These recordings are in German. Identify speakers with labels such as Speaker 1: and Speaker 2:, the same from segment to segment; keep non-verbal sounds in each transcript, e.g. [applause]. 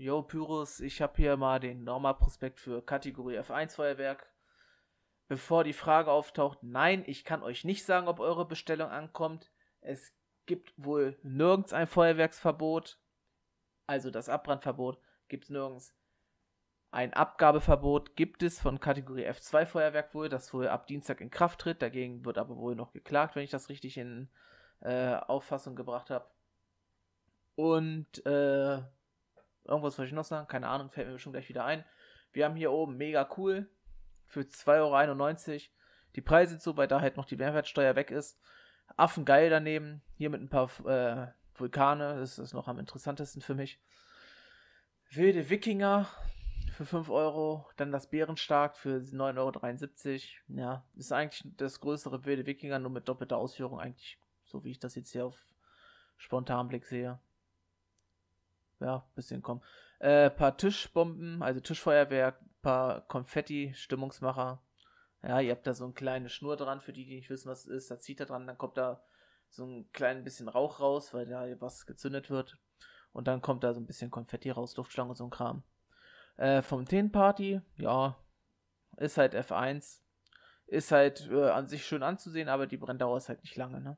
Speaker 1: Yo, Pyrus, ich habe hier mal den Norma-Prospekt für Kategorie F1 Feuerwerk. Bevor die Frage auftaucht, nein, ich kann euch nicht sagen, ob eure Bestellung ankommt. Es gibt wohl nirgends ein Feuerwerksverbot. Also das Abbrandverbot gibt es nirgends. Ein Abgabeverbot gibt es von Kategorie F2 Feuerwerk wohl, das wohl ab Dienstag in Kraft tritt. Dagegen wird aber wohl noch geklagt, wenn ich das richtig in äh, Auffassung gebracht habe. Und äh, Irgendwas wollte ich noch sagen, keine Ahnung, fällt mir bestimmt gleich wieder ein. Wir haben hier oben mega cool für 2,91 Euro. Die Preise sind so, weil da halt noch die Mehrwertsteuer weg ist. Affen geil daneben, hier mit ein paar äh, Vulkane, das ist noch am interessantesten für mich. Wilde Wikinger für 5 Euro, dann das Bärenstark für 9,73 Euro. Ja, ist eigentlich das größere Wilde Wikinger, nur mit doppelter Ausführung, eigentlich, so wie ich das jetzt hier auf spontanen Blick sehe ja, ein bisschen kommen. Äh, paar Tischbomben, also Tischfeuerwerk, paar Konfetti, Stimmungsmacher. Ja, ihr habt da so eine kleine Schnur dran, für die, die nicht wissen, was es ist. Da zieht er dran, dann kommt da so ein klein bisschen Rauch raus, weil da was gezündet wird. Und dann kommt da so ein bisschen Konfetti raus, Duftschlange, und so ein Kram. Äh, vom Teen Party, ja, ist halt F1. Ist halt äh, an sich schön anzusehen, aber die Brenndauer ist halt nicht lange, ne?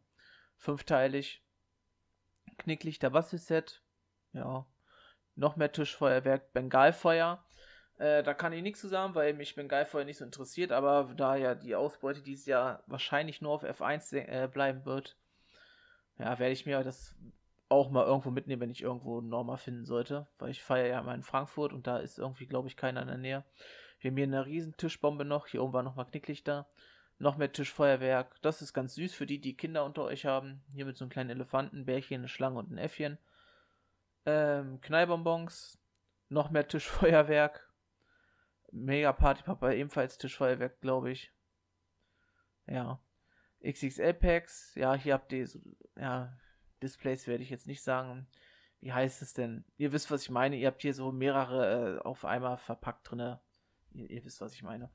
Speaker 1: Fünfteilig. Knicklichter Bastelset, ja noch mehr Tischfeuerwerk, Bengalfeuer. Äh, da kann ich nichts zu sagen, weil mich Bengalfeuer nicht so interessiert, aber da ja die Ausbeute dieses Jahr wahrscheinlich nur auf F1 äh, bleiben wird, ja, werde ich mir das auch mal irgendwo mitnehmen, wenn ich irgendwo einen Norma finden sollte, weil ich feiere ja mal in Frankfurt und da ist irgendwie, glaube ich, keiner in der Nähe. Wir haben hier eine riesen Tischbombe noch, hier oben war nochmal Knicklichter, noch mehr Tischfeuerwerk. Das ist ganz süß für die, die Kinder unter euch haben. Hier mit so einem kleinen Elefanten, Bärchen, eine Schlange und ein Äffchen ähm, Knallbonbons, noch mehr Tischfeuerwerk. Mega Party Papa ebenfalls Tischfeuerwerk, glaube ich. Ja. XXL Packs, ja, hier habt ihr so, ja, Displays werde ich jetzt nicht sagen. Wie heißt es denn? Ihr wisst, was ich meine. Ihr habt hier so mehrere äh, auf einmal verpackt drin. Ihr, ihr, wisst, was ich meine.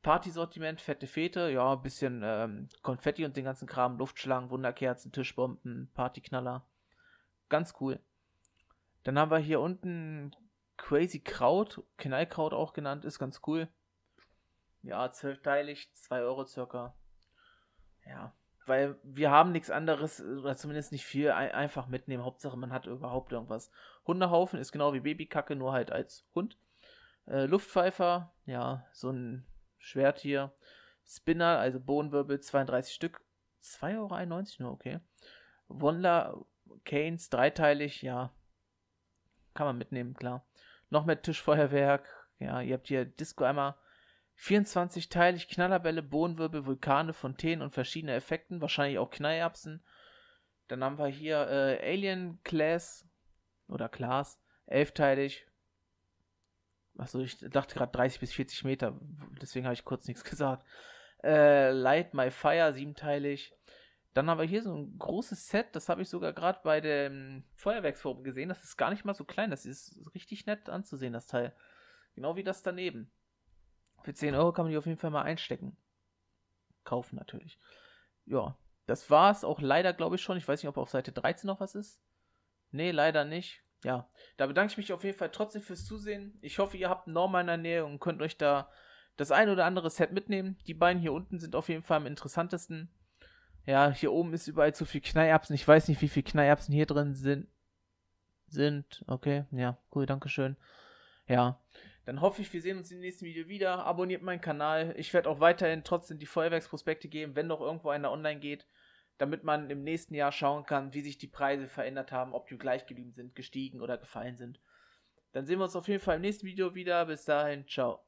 Speaker 1: Party-Sortiment, fette Fete, ja, ein bisschen ähm, Konfetti und den ganzen Kram, Luftschlangen, Wunderkerzen, Tischbomben, Partyknaller. Ganz cool. Dann haben wir hier unten Crazy Kraut, Knallkraut auch genannt, ist ganz cool. Ja, zwölfteilig, 2 Euro circa. Ja, weil wir haben nichts anderes, oder zumindest nicht viel, ein einfach mitnehmen. Hauptsache, man hat überhaupt irgendwas. Hundehaufen ist genau wie Babykacke, nur halt als Hund. Äh, Luftpfeifer, ja, so ein Schwert hier. Spinner, also Bohnenwirbel, 32 Stück. 2,91 Euro nur, okay. Wonder Canes, dreiteilig, ja, kann man mitnehmen, klar. Noch mehr Tischfeuerwerk. Ja, ihr habt hier Disco eimer 24-teilig, Knallerbälle, Bohnenwirbel, Vulkane, Fontänen und verschiedene Effekten, wahrscheinlich auch Knallerbsen. Dann haben wir hier äh, Alien Class oder Class, elfteilig. Achso, ich dachte gerade 30 bis 40 Meter, deswegen habe ich kurz nichts [laughs] gesagt. Äh, Light My Fire, siebenteilig. Dann haben wir hier so ein großes Set, das habe ich sogar gerade bei dem Feuerwerksforum gesehen. Das ist gar nicht mal so klein, das ist richtig nett anzusehen, das Teil. Genau wie das daneben. Für 10 Euro kann man die auf jeden Fall mal einstecken. Kaufen natürlich. Ja, das war es auch leider, glaube ich, schon. Ich weiß nicht, ob auf Seite 13 noch was ist. Nee, leider nicht. Ja, da bedanke ich mich auf jeden Fall trotzdem fürs Zusehen. Ich hoffe, ihr habt Norma in der Nähe und könnt euch da das ein oder andere Set mitnehmen. Die beiden hier unten sind auf jeden Fall am interessantesten. Ja, hier oben ist überall zu viel Knallerbsen. Ich weiß nicht, wie viel Knallerbsen hier drin sind. Sind. Okay, ja, cool, danke schön. Ja, dann hoffe ich, wir sehen uns im nächsten Video wieder. Abonniert meinen Kanal. Ich werde auch weiterhin trotzdem die Feuerwerksprospekte geben, wenn doch irgendwo einer online geht, damit man im nächsten Jahr schauen kann, wie sich die Preise verändert haben, ob die gleich geblieben sind, gestiegen oder gefallen sind. Dann sehen wir uns auf jeden Fall im nächsten Video wieder. Bis dahin, ciao.